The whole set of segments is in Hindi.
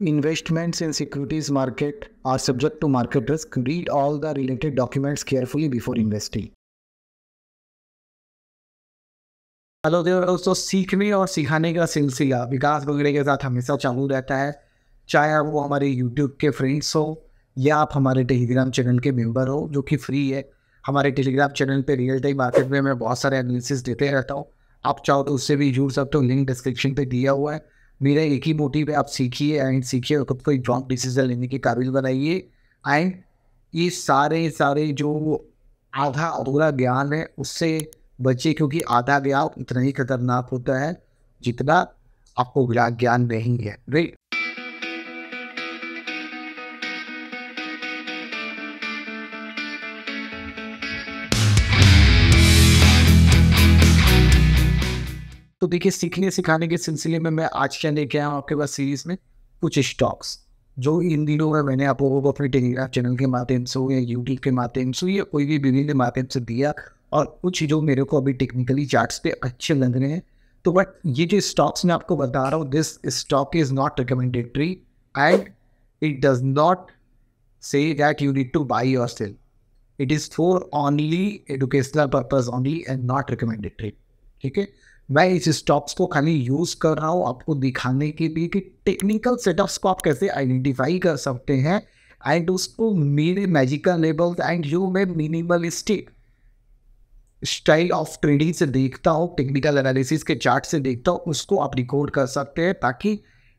Investments in securities market are subject to market risk. Read all the related documents carefully before investing. Hello दोस्तों सीखने और सिखाने का सिलसिला विकास बगड़े के साथ हमेशा चालू रहता है चाहे आप वो हमारे यूट्यूब के फ्रेंड्स हो या आप हमारे टेलीग्राम चैनल के मेंबर हो जो कि फ्री है हमारे टेलीग्राम चैनल पे रियल टाइम मार्केट में मैं बहुत सारे एनालिसिस देते रहता हूँ आप चाहो तो उससे भी जुड़ सकते हो लिंक डिस्क्रिप्शन पे दिया हुआ है मेरा एक ही मोटिव है आप सीखिए एंड सीखिए और खुद को एक डिसीजन लेने के काबिल बनाइए एंड ये सारे सारे जो आधा अधूरा ज्ञान है उससे बचिए क्योंकि आधा ज्ञान उतना ही खतरनाक होता है जितना आपको ज्ञान नहीं है राइट तो देखिए सीखने सिखाने के सिलसिले में मैं आज क्या लेके आया हूँ आपके पास सीरीज में कुछ स्टॉक्स जो इन दिनों में मैंने आप लोगों को अपने टेलीग्राम चैनल के माध्यम से या यूट्यूब के माध्यम से या कोई भी विभिन्न माध्यम से दिया और कुछ जो मेरे को अभी टेक्निकली चार्ट्स पे अच्छे लग रहे हैं तो बट ये जो स्टॉक्स मैं आपको बता रहा हूँ this stock is not recommendatory and it does not say that you need to buy your sell it is for only educational purpose only and not recommendatory ठीक है मैं इस स्टॉक्स को खाली यूज़ कर रहा हूँ आपको दिखाने के लिए कि टेक्निकल सेटअप्स को आप कैसे आइडेंटिफाई कर सकते हैं एंड उसको मेरे मैजिकल लेवल एंड यू मैं मिनिमलिस्टिक स्टाइल ऑफ ट्रेडिंग से देखता हूँ टेक्निकल एनालिसिस के चार्ट से देखता हूँ उसको आप रिकॉर्ड कर सकते हैं ताकि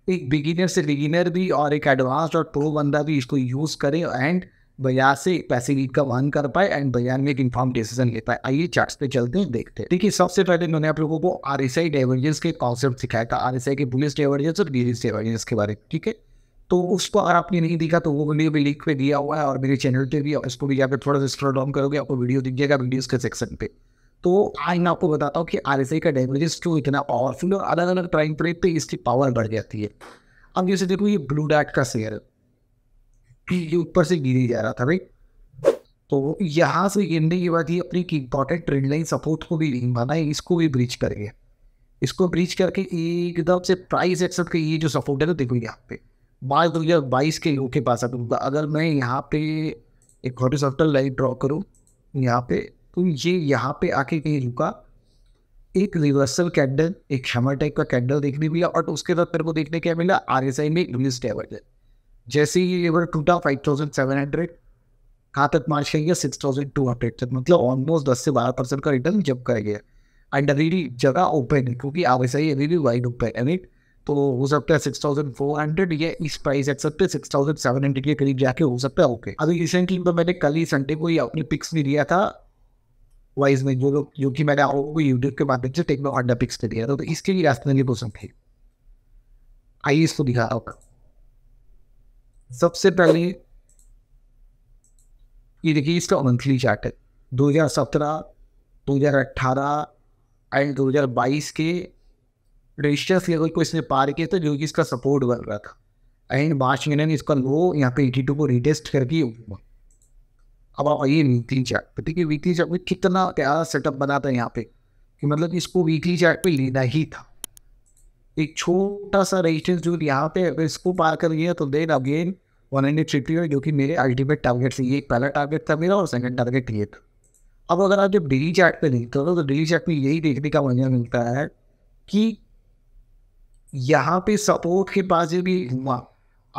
एक बिगिनर से बिगिनर भी और एक एडवांस और प्रो बंदा भी इसको यूज़ करें एंड बाजार से पैसे की का अर्न कर पाए एंड बाजार में एक इन्फॉर्म डिसीजन ले पाए आइए चार्ट्स पे चलते हैं देखते हैं देखिए सबसे पहले इन्होंने आप लोगों को आर एस आई डाइवर्जेंस के कॉन्सेप्ट सिखाया था आर एस आई के बुलिस डाइवर्जेंस और बीजेस डाइवर्जेंस के बारे में ठीक है तो उसको अगर आपने नहीं देखा तो वो वीडियो भी लिंक पे दिया हुआ है और मेरे चैनल पे भी उसको भी जाकर थोड़ा सा स्क्रॉल डाउन करोगे आपको वीडियो दिख जाएगा वीडियोज़ के सेक्शन पे तो आज मैं आपको बताता हूँ कि आर एस आई का डाइवर्जेंस क्यों इतना पावरफुल और अलग अलग टाइम पीरियड पर इसकी पावर बढ़ जाती है अब जैसे देखो ये ब्लू डार्ट का शेयर है ये ऊपर से गिर ही जा रहा था भाई तो यहाँ से गिरने के बाद ये अपनी इम्पॉर्टेंट ट्रेंड लाइन सपोर्ट को भी नहीं माना है इसको भी ब्रिज करेंगे इसको ब्रिज करके एकदम से प्राइस एक्सेप्ट ये जो सपोर्ट है ना देखो यहाँ पे मार्च दो हज़ार बाईस के लोग के पास अगर अगर मैं यहाँ पे एक हॉरिजॉन्टल लाइन ड्रॉ करूँ यहाँ पे तो ये यहाँ पे आके कहीं रुका एक रिवर्सल कैंडल एक शमर टाइप का कैंडल देखने मिला और उसके बाद फिर वो देखने क्या मिला आर एस आई में इंग्लिश डाइवर्जन जैसे ही ये टूटा फाइव थाउजेंड सेवन हंड्रेड कहाँ तक मार्च कर गया सिक्स थाउजेंड टू हंड्रेड तक मतलब ऑलमोस्ट दस से बारह परसेंट का रिटर्न जब कर गया एंड अभी भी जगह ओपन है क्योंकि आप ऐसा ही अभी भी वाइड ओपन है राइट तो हो सकता है सिक्स थाउजेंड फोर हंड्रेड ये इस प्राइस एक्सेप्ट पे सिक्स थाउजेंड सेवन हंड्रेड के करीब जाके हो सकता है ओके अभी रिसेंटली तो मैंने कल ही संडे को ही अपनी पिक्स भी दिया था वाइज में जो लोग जो कि मैंने आप लोगों को यूट्यूब के माध्यम से टेक्नो हंडा पिक्स पे दिया था तो इसके लिए रास्ते में भी हो सकते आइए इसको दिखा रहा सबसे पहले ये देखिए इसका मंथली चार्ट दो हज़ार सत्रह दो हज़ार अट्ठारह एंड दो हज़ार बाईस के रजिस्टर्स लेवल को इसने पार किया था तो जो कि इसका सपोर्ट बन रहा था एंड मार्च महीने में इसका लो यहाँ पे एटी टू को रिटेस्ट करके अब आप आइए वीकली चार्ट पर देखिए वीकली चार्ट में कितना प्यारा सेटअप बना था यहाँ पे कि मतलब इसको वीकली चार्ट पे लेना ही था एक छोटा सा रेजिस्टेंस जो यहाँ पे अगर इसको पार कर गया तो then again one hundred fifty जो कि मेरे अल्टीमेट टारगेट से ये पहला टारगेट था मेरा और सेकंड टारगेट ये था अब अगर आप जब डेली चार्ट पे नहीं हो तो डेली चार्ट में यही देखने का मजा मिलता है कि यहाँ पे सपोर्ट के पास जो भी हुआ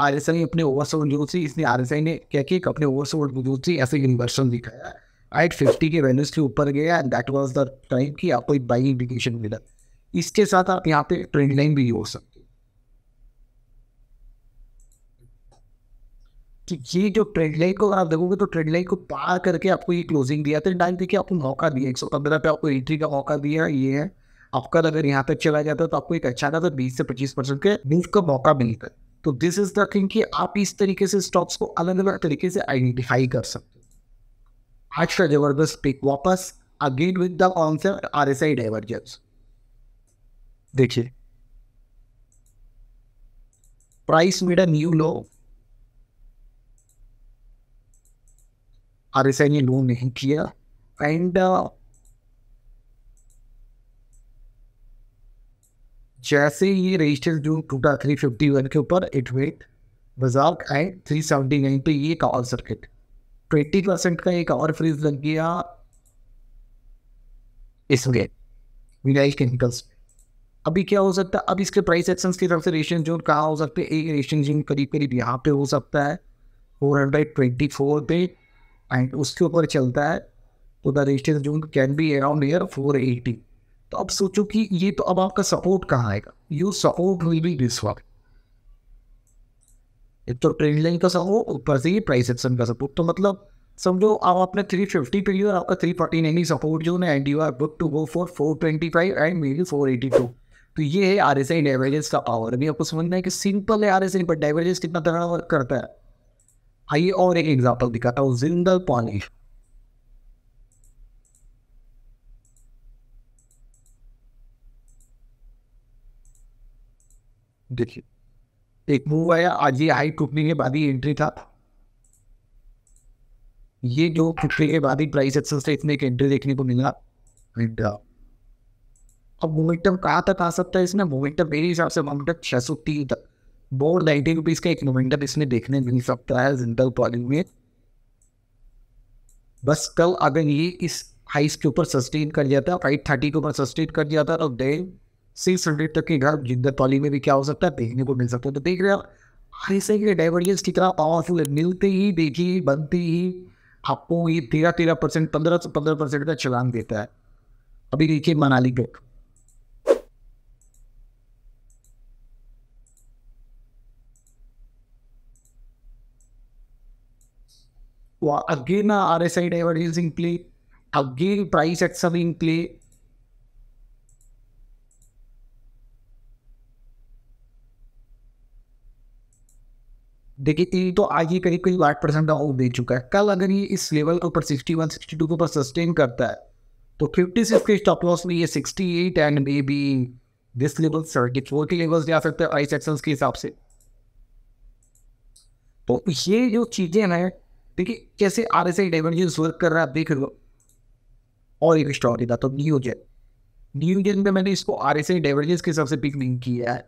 आर एस आई अपने ओवरसोल्ड जो थी इसने आर एस आई ने क्या कि अपने ओवरसोल्ड जो से ऐसे यूनिवर्सल दिखाया एट फिफ्टी के वैल्यूज के ऊपर गया and that was the time कि आपको एक बाई इंडिकेशन मिला इसके साथ आप यहाँ पे ट्रेंड लाइन भी हो सकते कि ये जो ट्रेड लाइन को आप देखोगे तो ट्रेड लाइन को पार करके आपको ये क्लोजिंग दिया था तो टाइम देखिए आपको मौका दिया एक सौ पंद्रह पे आपको एंट्री का मौका दिया ये है आपका अगर यहाँ तक चला जाता है तो आपको एक अच्छा था तो बीस से पच्चीस परसेंट के मूव का मौका मिलता है तो दिस इज द थिंग कि आप इस तरीके से स्टॉक्स को अलग अलग तरीके से आइडेंटिफाई कर सकते आज का जबरदस्त पिक वापस again with the concept RSI S I डाइवर्जेंस देखिए price made a new low RSI S आई ने लो नहीं किया एंड जैसे ये रजिस्टर जो टूटा थ्री फिफ्टी वन के ऊपर इट वेट बाजार आए थ्री सेवेंटी नाइन पे ये कॉल सर्किट ट्वेंटी परसेंट का एक और फ्रीज लग गया इसमें विनाइज केमिकल्स अभी क्या हो सकता है अब इसके प्राइस एक्शन की तरफ से रेशन जोन कहाँ हो सकते हैं एक रेशन जिन करीब करीब यहाँ पे हो सकता है फोर हंड्रेड ट्वेंटी फोर पे एंड उसके ऊपर चलता है तो द रेशन जो can be around year four eighty तो अब सोचो कि ये तो अब आपका सपोर्ट कहाँ आएगा you support will be this वक्त एक तो ट्रेंड लाइन का सपोर्ट ऊपर से ही प्राइस एक्शन का सपोर्ट तो मतलब समझो आप आपने थ्री फिफ्टी पे लिए और आपका थ्री फोर्टी नाइन सपोर्ट जो है and you are book to go for four twenty five and may be four eighty two तो ये है आर एस आई डाइवर्जेंस का पावर अभी आपको समझना है कि सिंपल है आर एस आई पर डाइवर्जेंस कितना तरह करता है आइए और एक एग्जाम्पल दिखाता हूँ जिंदल पानी देखिए एक मूव आया आज ये हाइट टूटने के बाद ही एंट्री था ये जो टूटने के बाद ही प्राइस एक्सेस था इतने एक एंट्री देखने को मिला एंड अब मोमेंटम कहाँ तक आ सकता है इसमें मोमेंटम मेरे हिसाब से मोमेंटम छः सौ तीन तक बोर्ड नाइनटी रुपीज़ का एक मोमेंटम इसमें देखने मिल सकता है जिंदल पॉलिंग में बस कल अगर ये इस हाइस के ऊपर सस्टेन कर जाता है फाइव थर्टी के ऊपर सस्टेन कर जाता है और देन सिक्स हंड्रेड तक के घर जिंदल पॉलिंग में भी क्या हो सकता है देखने को मिल सकता है तो देख रहे हो हाइसे के डाइवर्जेंस कितना पावरफुल है मिलते ही देखिए बनते ही आपको ये तेरह तेरह परसेंट पंद्रह से पंद्रह परसेंट का चलान देता है अभी देखिए मनाली पे again a RSI divergence in play, again price action in play. देखिए तो आज ही करीब करीब आठ परसेंट ऑफ दे चुका है कल अगर ये इस लेवल के ऊपर सिक्सटी वन सिक्सटी टू के ऊपर सस्टेन करता है तो फिफ्टी सिक्स के स्टॉप लॉस में ये sixty eight and may be this level circuit four के लेवल्स जा सकते हैं आई सेक्शन के हिसाब से तो ये जो चीज़ें हैं देखिए कैसे R S I divergence work कर रहा है आप देख लो और एक स्टोरी था तो न्यूजन न्यूजन पे मैंने इसको आर एस आई डाइवर्जेंस के हिसाब से पिक नहीं किया है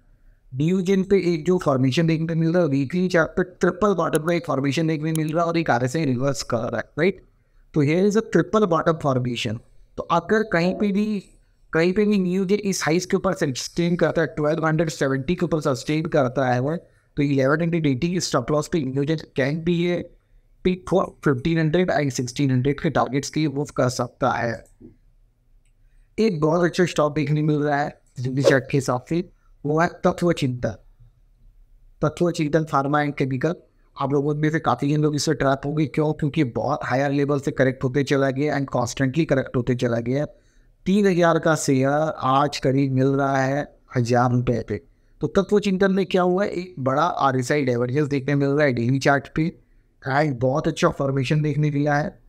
न्यूजन पे एक जो फॉर्मेशन देखने को मिल रहा है वीकली चैप्टर ट्रिपल बॉटम का एक फॉर्मेशन देखने मिल रहा है और एक आर एस आई रिवर्स कर रहा है राइट तो here is a triple bottom formation तो अगर कहीं पे भी कहीं पे भी न्यूज इस हाइस के ऊपर सस्टेन करता है ट्वेल्व हंड्रेड सेवेंटी के ऊपर सस्टेन करता है वो तो eleven hundred eighty stop loss पे न्यूज कैन भी है fifty fifteen hundred and sixteen hundred के टारगेट्स की मूव कर सकता है एक बहुत अच्छा स्टॉक देखने मिल रहा है रिसर्च के हिसाब से वो है तत्व चिंतन तत्व चिंतन फार्मा एंड केमिकल आप लोगों में से काफ़ी लोग इससे ट्रैप होंगे क्यों क्योंकि बहुत हायर लेवल से करेक्ट होते चला गया एंड कॉन्स्टेंटली करेक्ट होते चला गया तीन हज़ार का शेयर आज करीब मिल रहा है हज़ार रुपये पे तो तत्व चिंतन में क्या हुआ है एक बड़ा आर एस आई डाइवर्जेंस देखने मिल रहा है डेली चार्ट पे राइट बहुत अच्छा फॉर्मेशन देखने के लिए है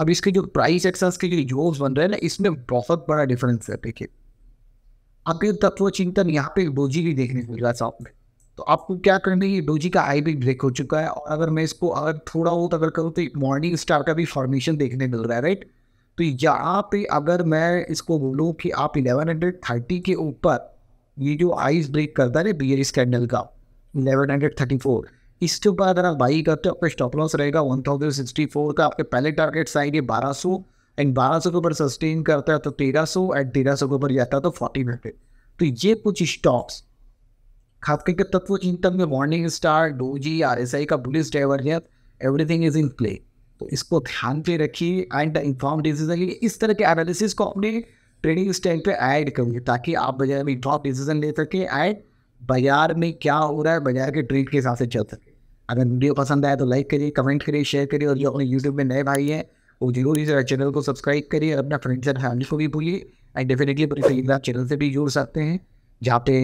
अब इसके जो प्राइस एक्सेस के जो जोब्स बन रहे हैं ना इसमें बहुत बड़ा डिफरेंस है देखिए आपके तत्व चिंतन यहाँ पे डोजी भी देखने को मिला साफ में तो आपको क्या करना है ये डोजी का आई भी ब्रेक हो चुका है और अगर मैं इसको अगर थोड़ा बहुत अगर करूँ तो मॉर्निंग स्टार का भी फॉर्मेशन देखने मिल रहा है राइट तो यहाँ पे अगर मैं इसको बोलूँ कि आप इलेवन के ऊपर ये जो आईज ब्रेक करता है ना एस कैंडल का इलेवन हंड्रेड थर्टी फोर इसके ऊपर अगर आप बाई करते हो आपका स्टॉप लॉस रहेगा वन थाउजेंड सिक्सटी फोर का आपके पहले टारगेट्स आएंगे बारह सौ एंड बारह सौ के ऊपर सस्टेन करता है तो तेरह सौ एंड तेरह सौ के ऊपर जाता है तो फोर्टीन हंड्रेड तो ये कुछ स्टॉक्स खापके के तत्व चिंतन में morning star doji RSI S आई का bullish divergence everything is in play तो इसको ध्यान पे रखिए एंड इन्फॉर्म डिसीजन लिए इस तरह के एनालिसिस को अपने ट्रेडिंग स्टैंड पे ऐड करिए ताकि आप बजाय में ड्रॉप डिसीजन ले सके एंड बाजार में क्या हो रहा है बाजार के ट्रेड के हिसाब से चल सके अगर वीडियो पसंद आए तो लाइक करिए कमेंट करिए शेयर करिए और जो अपने यूट्यूब में नए भाई हैं वो जरूर इस चैनल को सब्सक्राइब करिए और अपना फ्रेंड्स एंड फैमिली को भी भूलिए एंड डेफिनेटली अपने टेलीग्राम चैनल से भी जुड़ सकते हैं जहाँ पे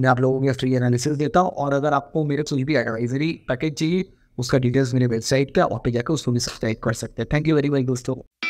मैं आप लोगों के फ्री एनालिसिस देता हूँ और अगर आपको मेरे कुछ भी एडवाइजरी पैकेज चाहिए उसका डिटेल्स मेरे वेबसाइट का और पे जाकर उसको भी सब्सक्राइब कर सकते हैं थैंक यू वेरी मच दोस्तों